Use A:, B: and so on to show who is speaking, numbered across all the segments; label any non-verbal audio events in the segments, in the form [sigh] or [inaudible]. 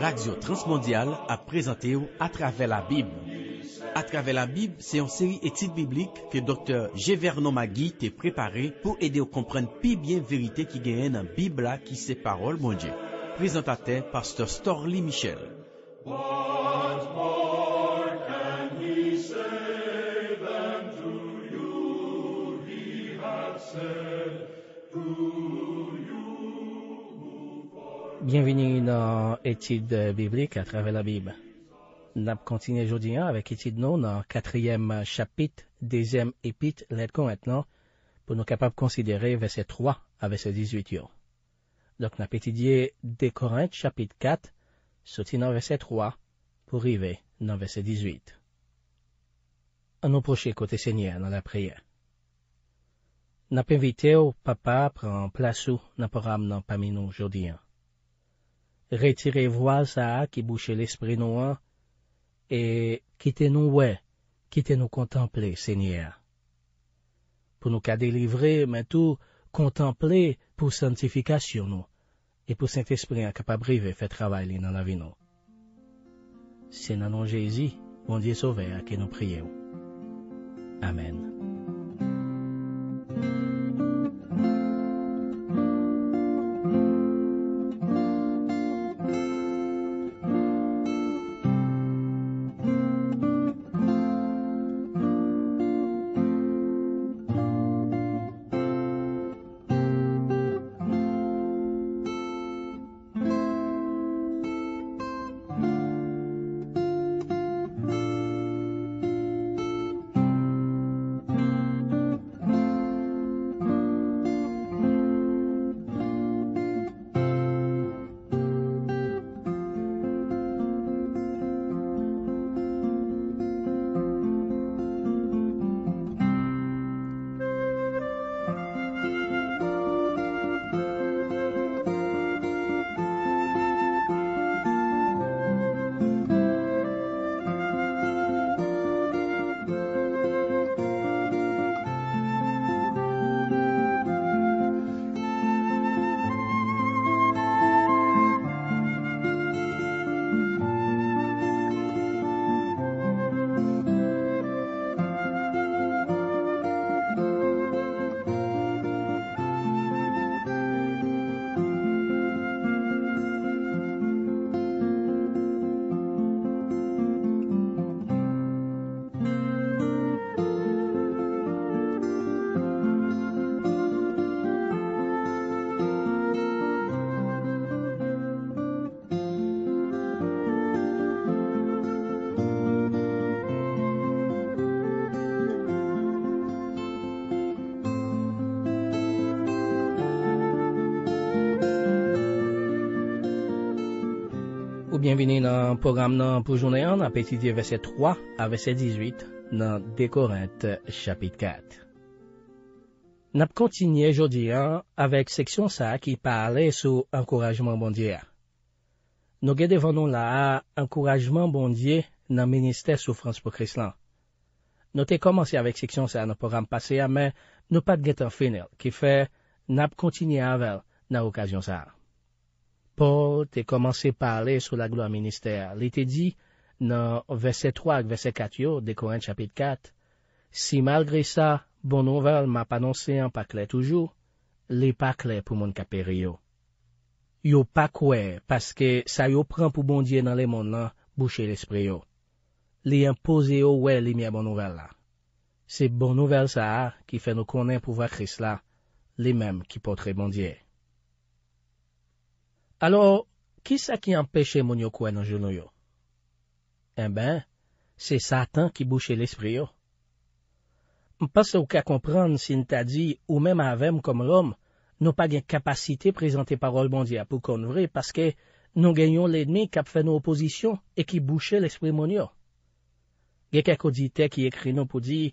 A: Radio Transmondial a prezante ou Atrave la Bib Atrave la Bib se yon seri etit biblik ke Dr. Gevernon Magui te prepare pou ede ou komprene pi bien verite ki genyen an Bib la ki se parol mounje Prezentate Pastor Storlie Michel Bo Bienveni nan etid biblike a trave la bib. Nap kontine jodi an avek etid nou nan katriyem chapit, dezem epit let kon et nan pou nou kapap konsidere vese 3 a vese 18 yo. Dok nap etidye dekorant chapit 4 soti nan vese 3 pou rive nan vese 18. An nou proche kote senye nan la preye. Nap envite ou papa pren plasu nan poram nan pamin nou jodi an. Retire voal sa a ki bouche l'esprit nou an, e kite nou we, kite nou kontemple, Seigneur. Pou nou ka delivre, men tou kontemple pou santifikasyon nou, e pou saint-esprit an kapabrive fè travay li nan la vi nou. Se nanon Jezi, bon diye sove a ke nou priye ou. Amen. Bienveni nan program nan poujounen an apetitie vese 3 a vese 18 nan dekorent chapit 4. Nap kontinye jodi an avek seksyon sa ki pale sou ankorajman bondye. Nou ge devanon la ankorajman bondye nan Ministè Soufrans pou Krislan. Note komanse avek seksyon sa nan program pase ya men nou pat ge tan finil ki fe nap kontinye aval nan okasyon sa an. Paul te komanse pale sou la glo a minister, li te di nan vese 3 ak vese 4 yo de koen chapit 4, si malgre sa bon nouvel ma panonse an pa kle toujou, li pa kle pou moun kapere yo. Yo pa kwe, paske sa yo pran pou bondye nan le moun lan boucher l'espre yo. Li yon pose yo we li miye bon nouvel la. Se bon nouvel sa a ki fe nou konen pou va kres la, li mem ki potre bondye. Alors, kisa ki empèche moun yo kwen nan jounou yo? En eh ben, se satan ki bouchè l'esprit yo. Mpas ou ka kompran sin ta di, ou men ma avem kom l'om, nou pa gen kapasite prezante parol moun di apou kon vre, paske nou genyon l'edmi kap fè nou oposisyon e ki bouchè l'esprit moun yo. Gen kakou dite ki ekri nou pou di,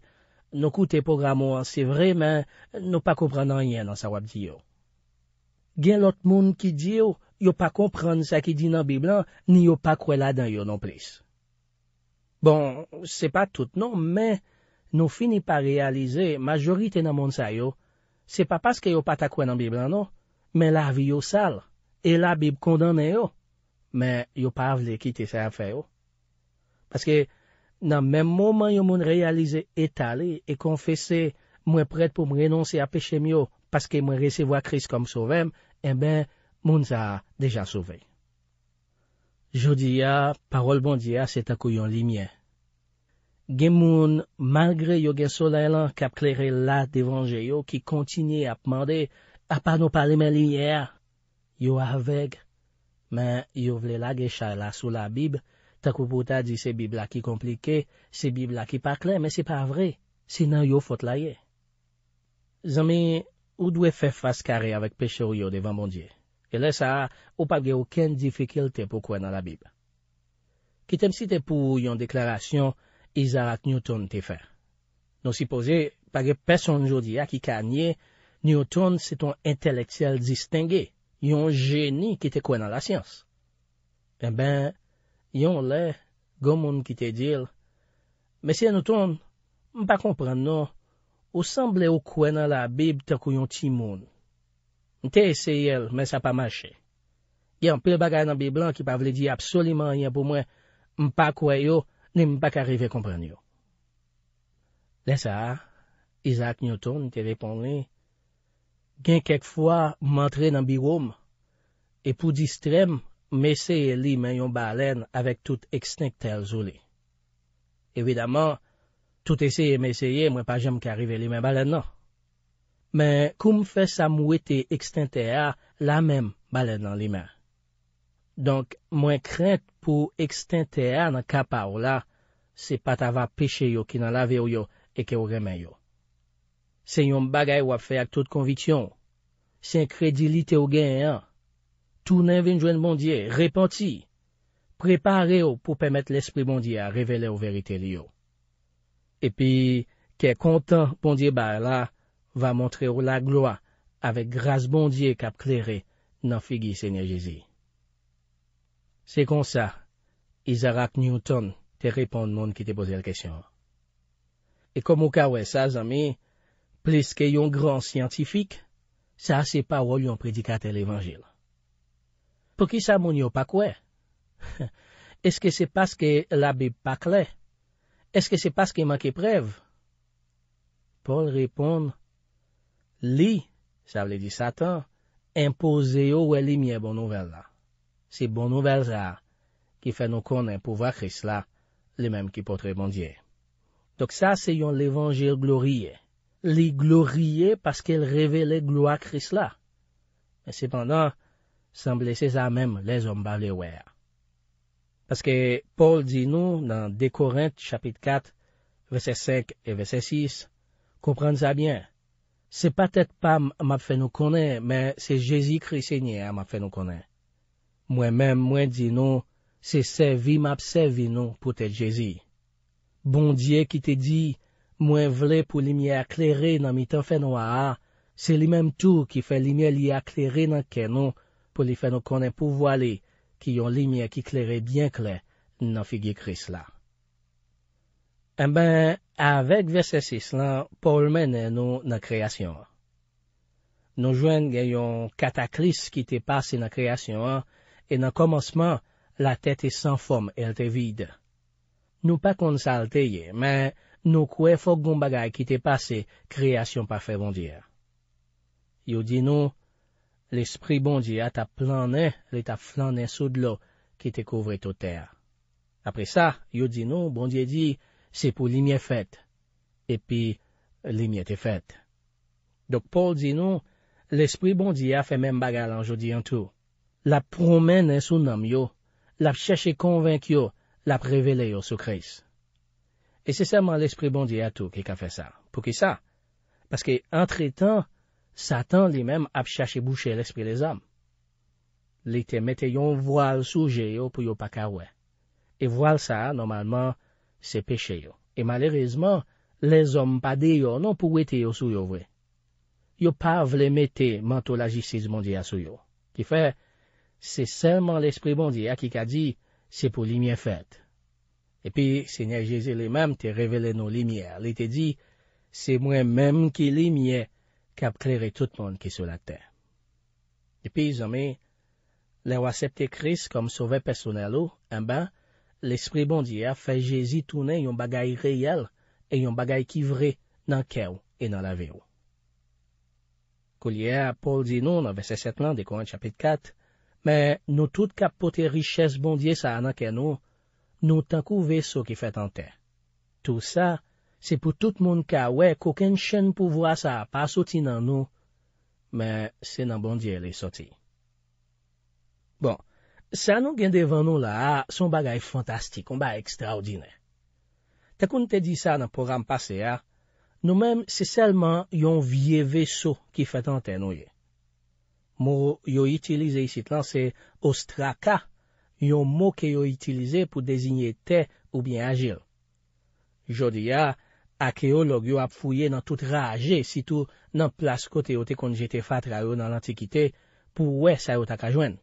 A: nou koute pou gramo an se vre, men nou pa kompran nan yen nan sa wap di yo. Gen lot moun ki di yo, yo pa komprende sa ki di nan Bib la, ni yo pa kwe la dan yo non plis. Bon, se pa tout non, men nou fini pa realize, majorite nan moun sa yo, se pa paske yo pa ta kwe nan Bib la non, men la vi yo sal, e la Bib kondanen yo, men yo pa avle kite sa afe yo. Paske nan men mouman yo moun realize etale, e konfese mwen prete pou mwen renonsi a peche myo, paske mwen resevo a kris kom sovem, e ben, Moun sa deja souvey. Jodi ya, parol bondi ya, se takou yon li mye. Gemoun, malgre yo gen so la elan, kap kleri la devanje yo, ki kontini a pman de, a pa nou pali men li mye ya, yo avek. Men, yo vle la gen chal la sou la bib, takou pouta di se bib la ki komplike, se bib la ki pakle, men se pa vre, senan yo fot la ye. Zami, ou dwe fe faskare avik pesho yo devan bondi ya? E le sa a, ou pa ge ouken difikilte pou kwen nan la bib. Kitem si te pou yon deklarasyon, izarat Newton te fè. Non si pose, pa ge peson jodi a ki kanyè, Newton se ton enteleksyel distenge, yon jeni ki te kwen nan la syans. E eh ben, yon le, gomoun ki te dil, mesye Newton, mpa kompren nou, ou sanble ou kwen nan la bib te kwen yon ti mounou. Te eseye el, men sa pa mache. Gen, pil bagay nan bi blan ki pa vle di apsoliman yon pou mwen mpa kwayo, ne mpa karive kompran yo. Le sa, Isaac Newton te repon li, gen kek fwa mwantre nan bi woum e pou distrem mweseye li men yon balen avek tout ekstink tel zoulé. Evidaman, tout eseye mweseye, mwen pa jem karive li men balen nan. men koum fè sa mwete ekstentea la menm balen nan li men. Donk, mwen krent pou ekstentea nan kapa ou la, se pat ava peche yo ki nan lave yo yo e ke ou remen yo. Se yon bagay wap fè ak tout konvityon, se kredi li te ou gen an, tou nan vinjwen bondye, repanti, prepare yo pou pemet l'esprit bondye a revele ou verite li yo. E pi, ke kontan bondye ba la, va montre ou la gloa avèk grase bondye kap klerè nan figi sènyè jèzi. Se kon sa, izarak Newton te repon moun ki te pose l kèsyon. E kom ou ka wè sa zami, plis ke yon gran siyantifik, sa se pa wòl yon predikatè l evanjil. Po ki sa moun yo pak wè? [laughs] Eske se paske labè pak lè? Eske se paske makè prev? Paul repon, Li, sa vle di satan, impoze yo we li miye bon nouvel la. Si bon nouvel za, ki fè nou konen pouwa kris la, li menm ki potre bon diye. Dok sa, se yon levangir glorye. Li glorye, paske il revele gloa kris la. E sepandan, san blese za menm le zon balewer. Paske Paul di nou nan dekorent chapit 4, vese 5, vese 6, komprenn za bien. Se patet pa map fè nou konen, men se jezi krisenye a map fè nou konen. Mwen men mwen di nou, se sevi map sevi nou pou tèl jezi. Bon diye ki te di, mwen vle pou limye aklere nan mitan fè nou a a, se li menm tou ki fè limye li aklere nan ken nou pou li fè nou konen pou voale ki yon limye ki aklere bien kler nan figye kris la. En eh ben... Avèk versèsis lan, pou lmenè nou nan kreasyon. Nou jwen gen yon kataklis ki te pase nan kreasyon an, e nan komosman, la tète san fòm, el te vide. Nou pa konsalte ye, men nou kwe fòk goun bagay ki te pase kreasyon pa fè bondye. Yo di nou, l'esprit bondye ata planè le ta flanè sou dlo ki te kouvre to tèr. Apè sa, yo di nou, bondye di... se pou li mye fet, epi li mye te fet. Dok Paul di nou, l'esprit bondi a fe men bagal anjou di an tou, la promen en sou nam yo, la chache konvenk yo, la prevele yo sou kreis. E se seman l'esprit bondi a tou ki ka fe sa. Pou ki sa? Paske antre tan, satan li men ap chache boucher l'esprit le zan. Li te mette yon voal souje yo pou yo pa karwe. E voal sa, normalman, se peche yo. E malerizman, le zom pa de yo non pou ete yo sou yo vwe. Yo pa vle mette mantolajistiz mondye a sou yo. Ki fe, se selman l'esprit mondye a ki ka di, se pou li mye fet. E pi, se nye Jeze le mam te revele nou li mye al, li te di, se mwen mem ki li mye kap kleri tout moun ki sou la ten. E pi, zomen, le wasepte kris kom sove personel ou, en ba, L'esprit bondye a fe jesi toune yon bagay reyel e yon bagay ki vre nan ke ou e nan la ve ou. Kou liye a Paul di nou nan vese set lan de koan chapit kat, me nou tout kapote riches bondye sa nan ke nou, nou tankou ve sou ki fet an te. Tout sa, se pou tout moun ka we, kouken chen pou vwa sa pa soti nan nou, me se nan bondye li soti. Bon, San nou gen devan nou la a, son bagay fantastik, on ba ekstra odine. Takoun te di sa nan poram pase ya, nou men se selman yon vie veso ki fet an ten nou ye. Mou yo itilize isit lan se Ostraka, yon mou ke yo itilize pou dezinye te ou bien agil. Jodi ya, akeolog yo ap fouye nan tout ra aje sitou nan plas kote yo te konje te fat rayo nan lantikite pou we sa yo takajwen.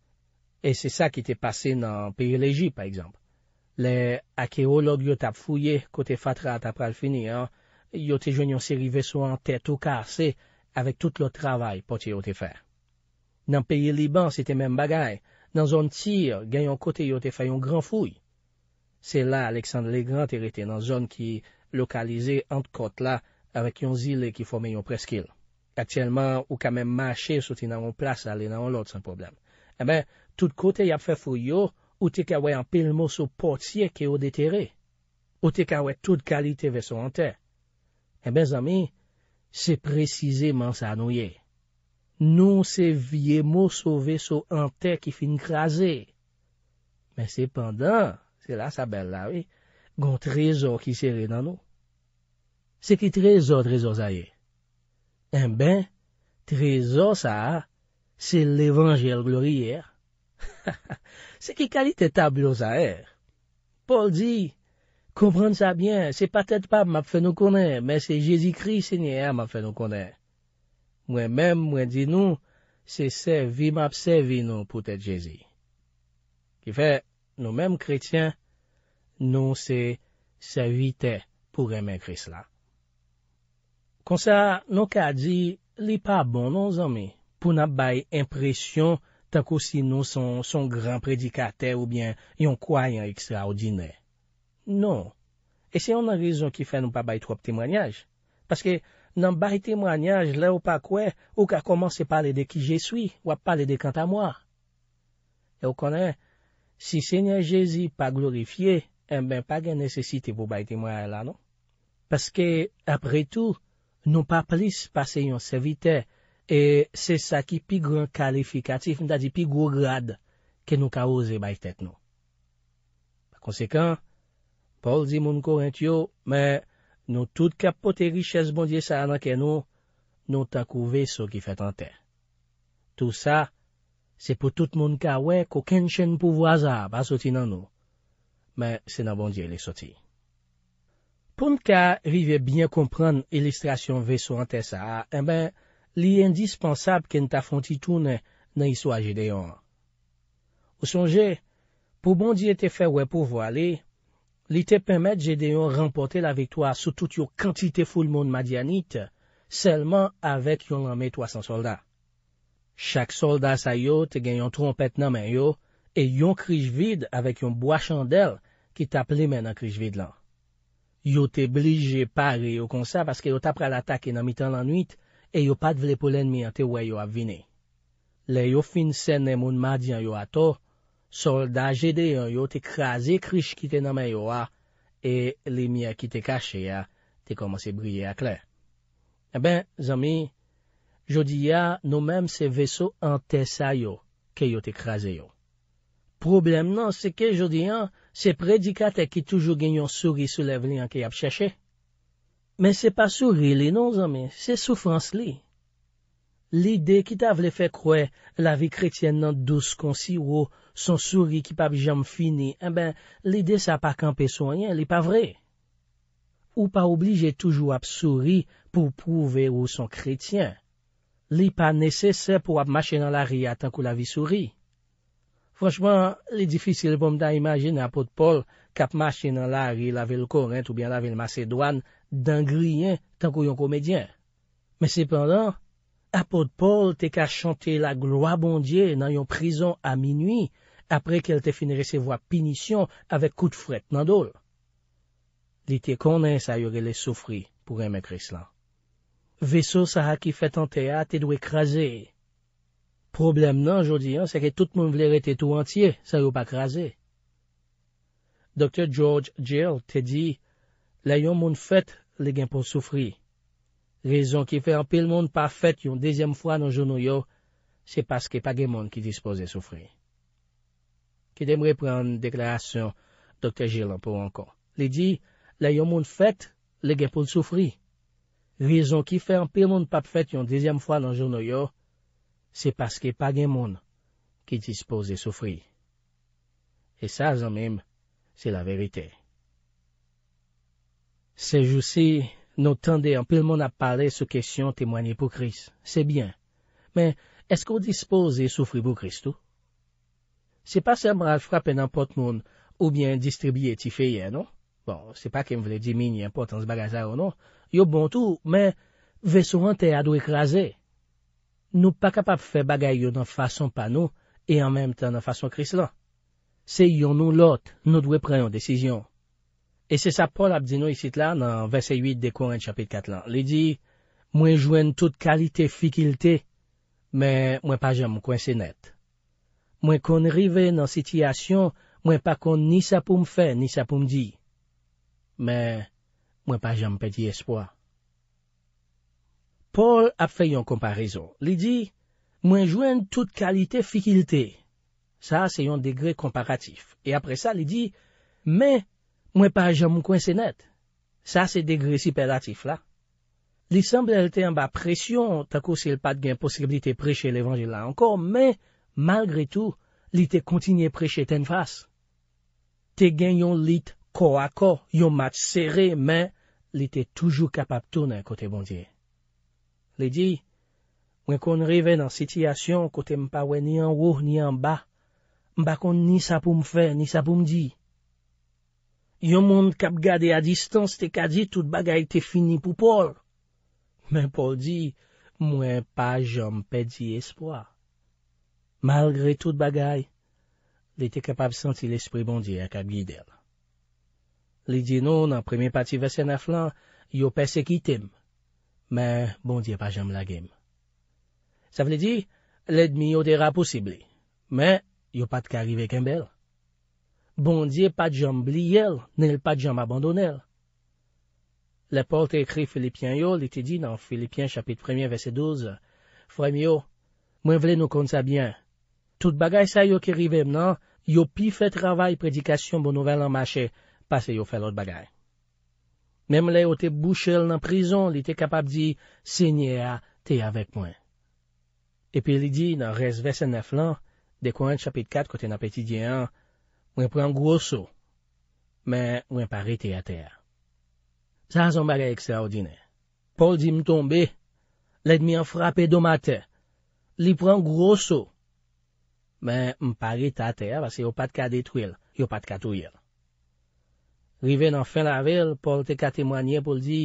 A: E se sa ki te pase nan peye l'Egypte pa ekzamp. Le akeolog yo tap fouye kote fatra tap pral fini an, yo te jwen yon seri vesou an tete ou kase avek tout lo travay pote yo te fer. Nan peye Liban, se te men bagay, nan zon tir, gen yon kote yo te fay yon gran fouye. Se la, Aleksandre Legrand te rete nan zon ki lokalize ant kote la avek yon zile ki fome yon preskil. Aktiyelman, ou kamen mache sote nan yon plas ale nan yon lot san problem. E eh ben, Tout kote yap fefou yo ou te kawè an pil mò sou potye ki yo deterè. Ou te kawè tout kalite vesò an tè. E ben zami, se prezize man sa nou ye. Nou se vie mò sou vesò an tè ki fin krasè. Men se pandan, se la sa bel la we, gon trezor ki serè nan nou. Se ki trezor trezor zaye? E ben, trezor sa, se levange l gloriye r. Ha, ha, ha, se ki kalite tablo za er. Paul di, kompran sa byen, se patet pa m ap feno konen, men se Jezi kris se nye er m ap feno konen. Mwen men mwen di nou, se se vi m ap se vi nou pou tete Jezi. Ki fe, nou menm kretyen, nou se se vi te pou remen kris la. Konsa, nou ka di, li pa bon nou zanmi pou nap baye impresyon tan ko si nou son gran predikate ou bien yon kwayan ekstraordinè. Non. E se yon nan rezon ki fè nou pa baye trope temwanyaj. Paske nan baye temwanyaj, lè ou pa kwe, ou ka komanse pale de ki jeswi, ou pale de kant a mwa. E ou konen, si Seigneur Jezi pa glorifiye, en eh ben pa gen nesesite pou baye temwanyaj la, non? Paske apre tou, nou pa plis pase yon servitey E se sa ki pi gran kalifikatif, mta di pi gro grad, ke nou ka oze bay tet nou. Ba konsekan, Paul di moun korint yo, men nou tout kapote riches bondye sa anake nou, nou takou vesou ki fet ante. Tout sa, se pou tout moun ka we, kou ken chen pou waza, ba soti nan nou. Men, se nan bondye li soti. Pon ka rive bien kompran ilistrasyon vesou ante sa, en eh ben, li yon dispensap ken ta fonti toune nan yiswa jedeyon. Ou sonje, pou bondi ete fe wè pou voale, li te pemet jedeyon rempote la viktwa sou tout yon kantite fulmon madyanite, selman avèk yon lamè 300 soldat. Chak soldat sa yon te gen yon trompet nan men yon, e yon krijvid avèk yon boachandel ki tap lèmen nan krijvid lan. Yon te blije pari yon konsa paske yon tap pral atak en amitan lan nwit E yo pat vle polen mi an te wè yo ap vini. Le yo fin sen ne moun madi an yo ato, soldajede an yo te kraze krij ki te nama yo a, e li mi a ki te kache ya, te komanse briye ak lè. E ben, zami, jodi ya nou mem se veso an te sa yo ke yo te kraze yo. Problem nan se ke jodi an, se predikate ki toujou genyon suri sou lev li an ki ap chache, men se pa souri li nou zanmen, se soufrans li. Li de ki ta vle fe kwe la vi kretyen nan douz konsi ou son souri ki pa bi jam fini, en eh ben, li de sa pa kampe souanyen, li pa vre. Ou pa oblije toujou ap souri pou pouve ou son kretyen. Li pa nese se pou ap mache nan la ri atan kou la vi souri. Franchman, li difisil pou mda imagine apot pol kap mache nan la ri la vil korent ou bien la vil macedouan, dan griyen tan kou yon komedyen. Me sepandan, apot Paul te ka chante la gloa bondye nan yon prison a minui apre ke l te finere se vwa pinisyon avek kou de fret nan dol. Li te konen sa yore le soufri pou reme kris lan. Veso sa ha ki fet an te a, te dwe kreze. Problem nan jodi an, se ke tout moun vlere te tou antye, sa yow pa kreze. Dokter George Jill te di, la yon moun fet le gen pou soufri. Rezon ki fè an pil moun pa fèt yon dezèm fwa nan jounou yo, se paske pa gen moun ki dispose soufri. Ki demre pren deklaasyon Dr. G. Lampou ankon. Le di, le yon moun fèt, le gen pou soufri. Rezon ki fè an pil moun pa fèt yon dezèm fwa nan jounou yo, se paske pa gen moun ki dispose soufri. E sa zan mèm, se la veritey. Se jou si nou tende anpil moun ap pale sou kesyon temwany pou kris, se bien. Men, eskou dispose soufri pou kris tou? Se pa se mral frapen anpote moun ou bien distribye ti feye, non? Bon, se pa kem vle di min yon potans bagaza ou non, yo bon tou, men, ve sou rente a dou ekraze. Nou pa kapap fe bagay yo nan fason pa nou, e anmen tan nan fason kris lan. Se yon nou lot, nou dwe pre yon desizyon. E se sa Paul ap di nou isit la nan vese 8 de koen chapit 4 lan. Li di, mwen jwen tout kalite fikilte, mwen pa jen mwen kwen senet. Mwen kon rive nan sitiyasyon, mwen pa kon ni sa pou m fe, ni sa pou m di. Mwen pa jen mwen peti espoa. Paul ap fe yon komparizo. Li di, mwen jwen tout kalite fikilte. Sa se yon degre komparatif. E apre sa, li di, mwen... Mwen pa jam mwen kwen se net. Sa se degresi perlatif la. Li sembler te an ba presyon tako se el pat gen posibilite preche levange la ankor, men malgre tou, li te kontinye preche ten fase. Te gen yon lit ko a ko, yon mat sere, men li te toujou kapap tonen kote bondye. Li di, mwen kon rive nan sitiyasyon kote mpa we ni an wou ni an ba, mba kon ni sa pou mfe, ni sa pou mdi. Yo moun kap gade a distans te kadi tout bagay te fini pou Paul. Men Paul di, mwen pa jom pedi espoi. Malgre tout bagay, de te kapab senti l'esprit bondi akab li del. Li di nou nan premi pati vese na flan, yo pe se kitem, men bondi pa jom lagem. Sa vle di, le dmi yo dera posibli, men yo pat ka arrive kembel. bondye pa jom bli el, nel pa jom abondon el. Le Paul te ekri Filipien yo, li te di nan Filipien chapit premier ve se douze, frem yo, mwen vle nou kont sa byen. Tout bagay sa yo ki rivem nan, yo pi fe travay predikasyon bon nouvel anmache, pase yo fe lot bagay. Mem le yo te bouchel nan prizon, li te kapab di, se nye a, te avek mwen. E pi li di nan resve se neflan, de koen chapit kat kote nan peti diyan, Mwen pran gwo sou, men mwen pare te atea. Sa zan bagay ekstraordinè. Pol di m tombe, lèd mi an frape do matè. Li pran gwo sou, men m pare te atea, vase yo pat ka detwil, yo pat ka touyil. Rive nan fin la vil, pol te ka temwanyè pol di,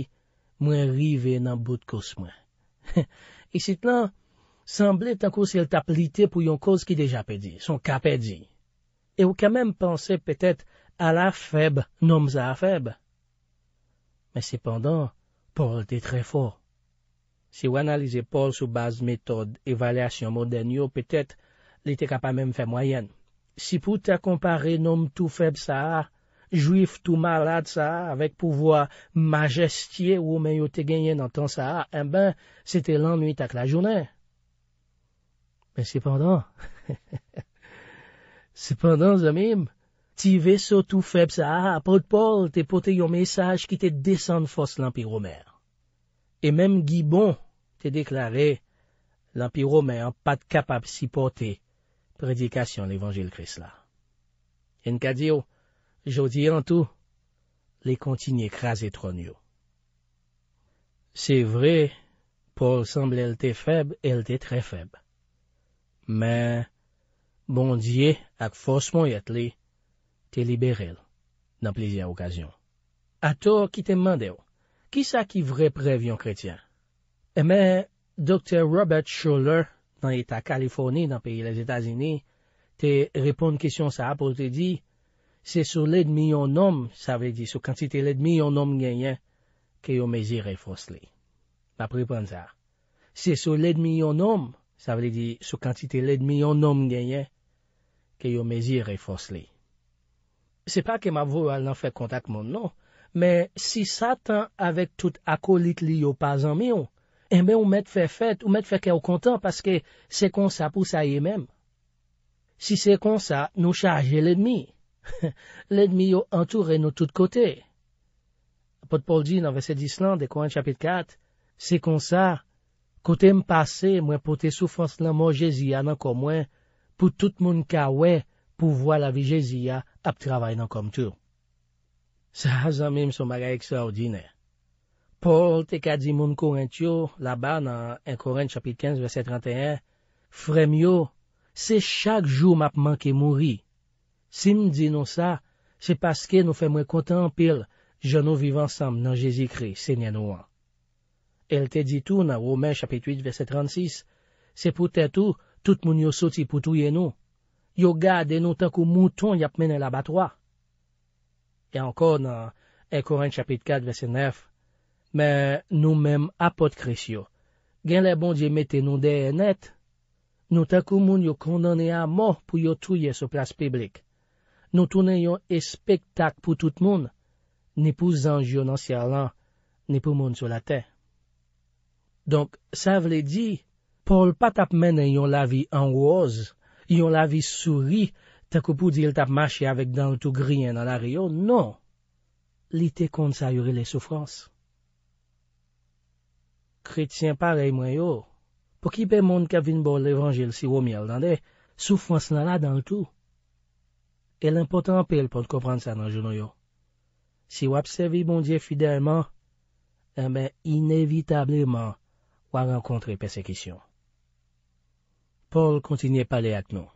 A: mwen rive nan bout kos mwen. [laughs] E sit lan, sanble tanko se l tap lite pou yon kos ki deja pedi, son ka pedi. E ou kamem panse petet a la feb, nom za feb. Men sepandant, Paul dey tre fo. Si ou analize Paul sou baz metod evalasyon modern yo, petet li te kap a mem feb mayen. Si pou te akompare nom tou feb sa a, juif tou malad sa a, avek pouvoa majestye ou men yo te genyen an ton sa a, en eh ben, se te lan nuit ak la jounen. Men sepandant, he [laughs] he he, Cependant, Zamim, vais surtout faible ça. Paul t'es porté message qui te descend force l'Empire romain. Et même Gibbon te déclaré l'Empire romain pas de capable de supporter prédication l'évangile Christ là. En kadio, dit en tout, les continue écraser tronio. C'est vrai, Paul semble elle faible, elle était très faible. Mais, bon diye ak fos moun yet li, te liberel nan plizien okasyon. Ato ki te mwande yo, ki sa ki vre prevyon kretyen? Emen, Dr. Robert Schuller, nan eta Kaliforni, nan peyi les Etasini, te repon kisyon sa apote di, se sou led milyon nom, sa vle di sou kantite led milyon nom genyen, ke yo mezi refos li. Ma pripon sa. Se sou led milyon nom, sa vle di sou kantite led milyon nom genyen, ke yo mezi refons li. Se pa ke ma vou al nan fe kontak moun nou, me si satan avek tout akolik li yo pazan mi ou, e eh me ou met fe fet, ou met fe ke ou kontan, paske se kon sa pou sa ye menm. Si se kon sa, nou chaje l'edmi. L'edmi [laughs] yo antoure nou tout kote. Pot pol di nan vese di slan de koan chapit 4, se kon sa, kote m pase, mwen pote soufons la moun jezi an anko mwen, pou tout moun ka we pou vwa la vi Jeziya ap travay nan kom tou. Sa azan mim sou maga ekso ordine. Paul te ka di moun korent yo la ba nan en korent chapit 15 verset 31, fremyo, se chak jou mapman ke mouri. Sim di nou sa, se paske nou fe mwen kontan pil, jeno vivan sam nan Jezi kre, se nye nou an. El te di tou nan woumen chapit 8 verset 36, se pou te tou, Tout moun yo soti pou touye nou. Yo gade nou takou mouton yap mene la batwa. Ya ankon nan Ekoren chapit 4, verset 9. Men nou men apot kresyo. Gen le bondye mette nou deye net. Nou takou moun yo kondone a mou pou yo touye sou plas piblik. Nou toune yon e spektak pou tout moun. Ni pou zanj yo nan sialan, ni pou moun sou la te. Donk, sa vle di... Paul pa tap menen yon lavi anwoz, yon lavi suri, tak ou pou di l tap machi avek dan l tou griyen nan la reyo, non. Li te kont sa yori le soufrans. Kritien parey mwen yo, pou ki pe moun ka vin bo l evanjil si wom yal dan de, soufrans nan la dan l tou. E l impotant pel pou te kompran sa nan jouno yo. Si w apsevi moun diye fidelman, eh enbe inévitableman w a renkontre persekisyon. Paul kontinye pale ak nou.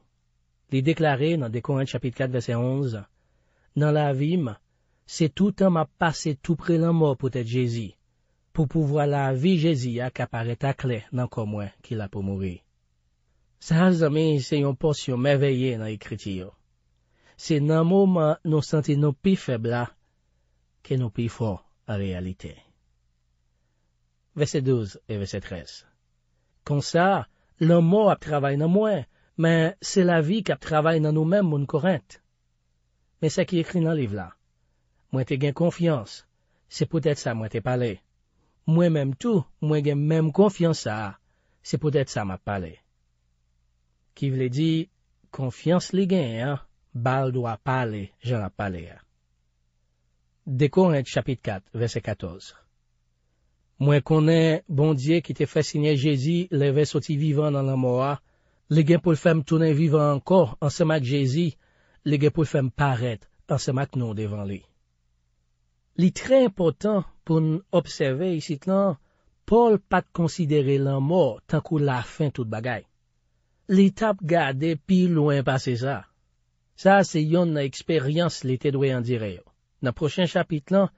A: Li deklare nan dekoen chapit 4, verset 11, nan la avim, se toutan ma pase tout pre lan mo pou te djezi, pou pouwa la vi djezi ak apare takle nan komwen ki la pou mouri. Sa azami se yon porsyon meveyen nan ekritiyo. Se nan mo ma nou sante nou pi febla, ke nou pi fwo a realite. Verset 12 et verset 13. Kon sa, Le mò ap travay nan mwen, men se la vi kap travay nan nou men moun korent. Men se ki ekri nan liv la. Mwen te gen konfians, se pwetet sa mwen te pale. Mwen menm tou, mwen gen menm konfians sa, se pwetet sa mwen pale. Ki vle di, konfians li gen, bal do ap pale jan ap pale. De korent chapit 4, vese 14. Mwen konen bondye ki te fè sinye jezi, leve soti vivan nan la mòa, le gen pou l'fèm tounen vivan ankor ansemak jezi, le gen pou l'fèm paret ansemak nou devan li. Li tre impotant pou n'obsève isi tlan, Paul pat konsidere la mòa tankou la fin tout bagay. Li tap gade pi louen pase sa. Sa se yon na eksperyans li te dwe an dire yo. Nan prochen chapit lan,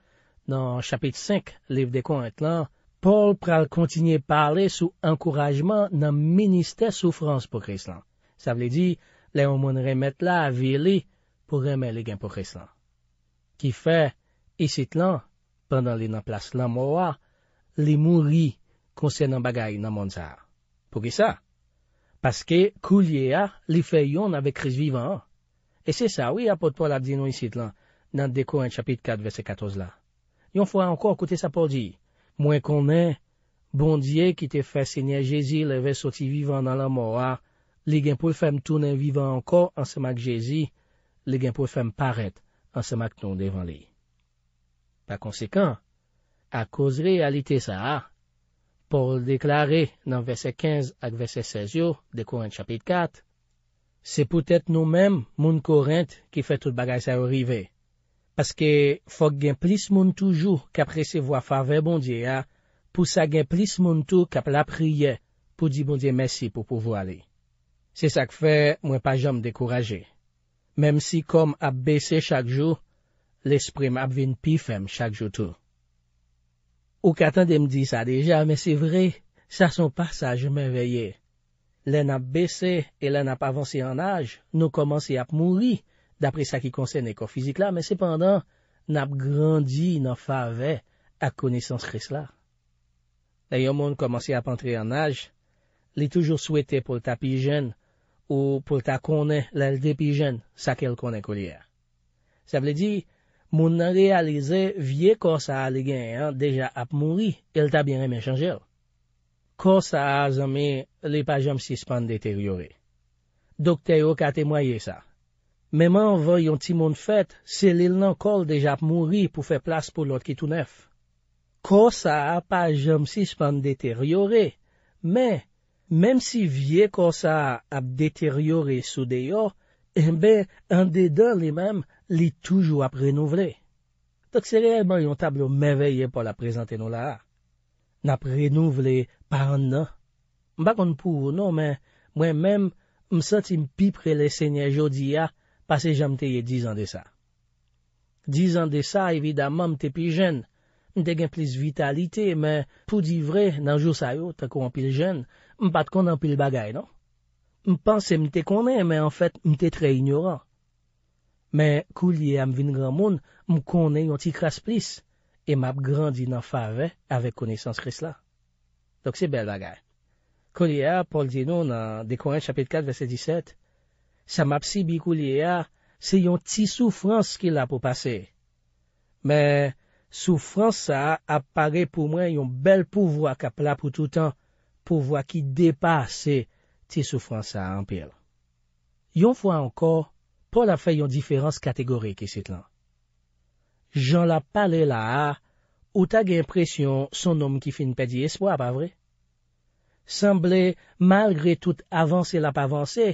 A: nan chapit 5, liv de koen tlan, Paul pral kontinye pale sou ankorajman nan ministè soufrans pou kres lan. Sa vle di, le an moun remet la a vi li pou reme le gen pou kres lan. Ki fe, isit lan, pandan li nan plas lan moua, li moun ri konsen nan bagay nan moun zar. Pou ki sa? Paske kou liye a, li fe yon ave kres vivan. E se sa, wye apot Paul ap di nou isit lan nan deko an chapit 4 vese 14 la. Yon fwa anko akote sa Paul diyi. Mwen konen, bondye ki te fesenye jezi le ve soti vivan nan la mowa, ah. li gen pou fèm tounen vivan anko an semak jezi, li gen pou fèm paret an semak nou devan li. Pa konsekan, a koz realite sa, ah. pou deklare nan vese 15 ak vese 16 yo de Korint chapit 4, se pou tèt nou men moun Korint ki fè tout bagay sa ou rivey. Paske fok gen plis moun toujou kap resevo a fave bondye a, pou sa gen plis moun tou kap la priye pou di bondye mesi pou pouvo ale. Se sak fe, mwen pa jom dekoraje. Mem si kom ap bese chak jou, l'esprim ap vin pi fem chak jou tou. Ou katan de mdi sa deja, men se vre, sa son pasaj mwen veye. Len ap bese e len ap avansi an aj, nou komansi ap mouri, d apre sa ki konsen ekofizik la, men sepandan, nan ap grandi nan fave ak konesans kres la. Le yo moun komanse ap antre anaj, li toujou souwete pou l tapijen ou pou l takonen l altepijen sa kel konen kolier. Sa vle di, moun nan realize vie kosa a ligyen an deja ap mouri el tabien remen chanjel. Kosa a zanmen li pajam sispan deteryore. Dokte yo ka temwaye sa. Mèman vè yon timoun fèt, se lèl nan kol dèj ap mouri pou fè plas pou lòt ki tou nef. Kò sa ap a jòm sispan dèteryorè, mè, mèm si vie kò sa ap dèteryorè sou dèyò, eh mbè, an dè dan lè mèm lè toujou ap renouvlè. Tok se lèl mè yon tablò mèvèyè pou la prezantè nou la a. Nap renouvlè pa an nan. Mbè kon pou ou non, mè, mwen mèm msè ti mpipre lè sènyè jò di ya, Pase jan mte ye 10 an de sa. 10 an de sa evidaman mte pi jen. Mte gen plis vitalite, men pou di vre nan jou sayo, tako an pil jen, m pat kon an pil bagay, non? M pense mte konen, men an fèt mte tre ignorant. Men kou liye am vin gran moun, m konen yon ti kras plis, e map grandi nan fave, ave konesans kres la. Dok se bel bagay. Kou liye a, pou l di nou nan dekwen chapit 4, vese 17, Sa map si bikou liye a, se yon ti soufrans ki la pou pase. Men, soufrans sa ap pare pou mwen yon bel pouvoa kapla pou toutan, pouvoa ki depase ti soufrans sa anpil. Yon fwa anko, pol a fe yon diferans kategorik e sit lan. Jan la pale la a, ou tag impresyon son om ki fin pedi espo ap avre. Semble, malgre tout avanse la pa avanse,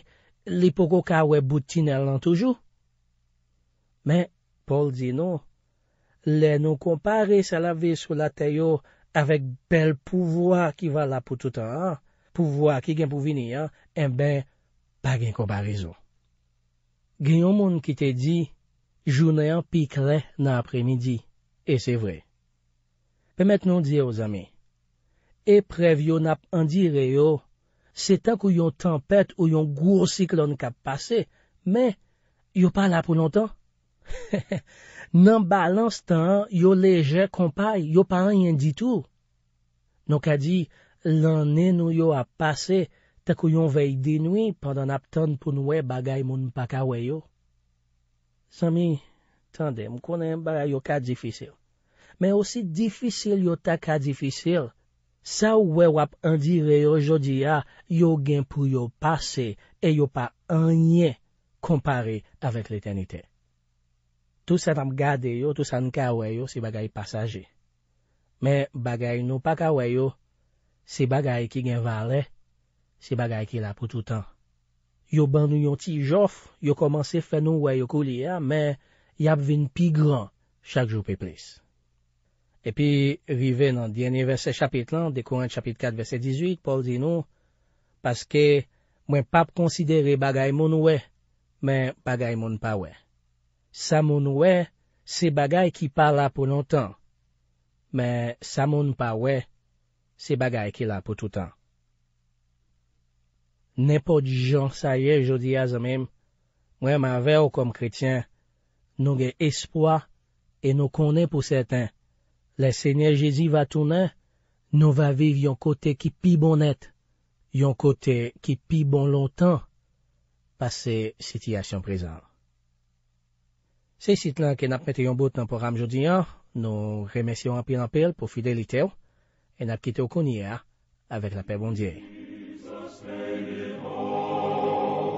A: li pou kou ka we bouti nel nan toujou. Men, Paul di nou, le nou kompare sa la ve sou la te yo avek bel pouvoa ki va la pou toutan an, pouvoa ki gen pou vini an, en ben, pa gen kompare zo. Gen yon moun ki te di, jounen an pi kre nan apre midi, e se vre. Pe met nou di yo zami, e prev yo nap an di re yo Se tak ou yon tempet ou yon gwo si klon kap pase, men, yon pa la pou lontan. [laughs] Nan balans tan, yon leje kompay, yon pa an yen ditou. Non ka di, lanen ou yon ap pase, tak ou yon vey dinwi, pandan ap tan pou noue bagay moun mpaka weyo. San mi, tande, mkone mbara yon ka difisil. Men osi difisil yon ta ka difisil, Sa ou we wap andire yo jodi ya, yo gen pou yo pase, e yo pa anye kompare avèk l'eternite. Tou sa nam gade yo, tou sa nan ka we yo, se bagay pasaje. Me bagay nou pa ka we yo, se bagay ki gen vale, se bagay ki la pou toutan. Yo ban nou yon ti jof, yo komanse fen nou we yo kou li ya, me yap vin pi gran, chak jou pe plis. Epi, rive nan di ene verse chapit lan, de koran chapit 4 verse 18, Paul di nou, paske mwen pap konsidere bagay moun wè, men bagay moun pa wè. Sa moun wè, se bagay ki pa la pou lontan, men sa moun pa wè, se bagay ki la pou toutan. Nen po di jan saye, jodi a zemem, mwen mwen vè ou kom kretyen, nou gen espwa, e nou konen pou sèten, Lè sènyè jè zi va tounè, nou va viv yon kote ki pi bon net, yon kote ki pi bon lontan, pasè sityasyon prezant. Se sit lan ken ap mette yon bout nan poram jodi an, nou remesyon apil-apil pou fidelite ou, en ap kite ou koni a, avèk la pe bon diè.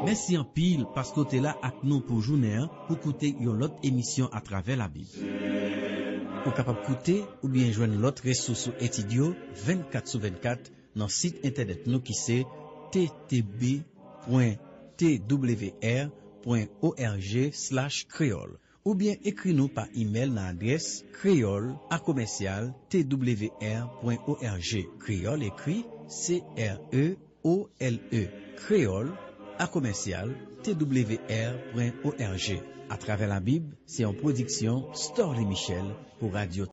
A: Mesyon pil pas kote la ak nou pou jounè an pou kote yon lot emisyon a travè la bil. Ou kapap koute oubyen jwenn lot resosou etidyo 24 sou 24 nan sit internet nou ki se ttb.twr.org slash kreol. Oubyen ekri nou pa imel nan adres kreol akomensyal twr.org kreol ekri e e. c-r-e-o-l-e kreol. A komensyal, twr.org. A travèl ambib, se yon prodiksyon, Storli Michel, pou Radio Tv.